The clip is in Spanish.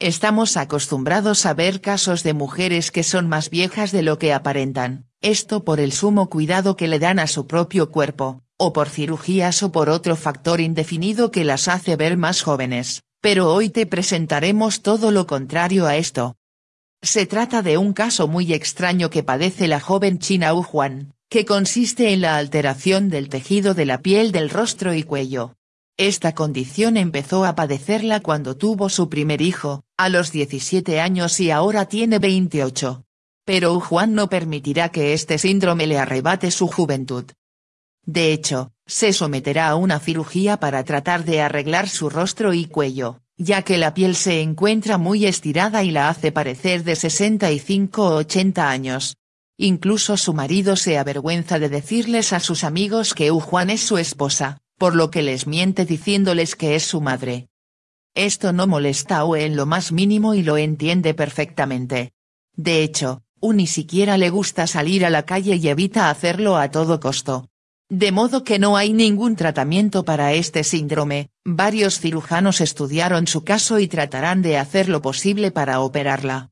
Estamos acostumbrados a ver casos de mujeres que son más viejas de lo que aparentan, esto por el sumo cuidado que le dan a su propio cuerpo, o por cirugías o por otro factor indefinido que las hace ver más jóvenes, pero hoy te presentaremos todo lo contrario a esto. Se trata de un caso muy extraño que padece la joven China Wu Juan, que consiste en la alteración del tejido de la piel del rostro y cuello. Esta condición empezó a padecerla cuando tuvo su primer hijo, a los 17 años y ahora tiene 28. Pero Juan no permitirá que este síndrome le arrebate su juventud. De hecho, se someterá a una cirugía para tratar de arreglar su rostro y cuello, ya que la piel se encuentra muy estirada y la hace parecer de 65 o 80 años. Incluso su marido se avergüenza de decirles a sus amigos que Juan es su esposa, por lo que les miente diciéndoles que es su madre. Esto no molesta a en lo más mínimo y lo entiende perfectamente. De hecho, U ni siquiera le gusta salir a la calle y evita hacerlo a todo costo. De modo que no hay ningún tratamiento para este síndrome, varios cirujanos estudiaron su caso y tratarán de hacer lo posible para operarla.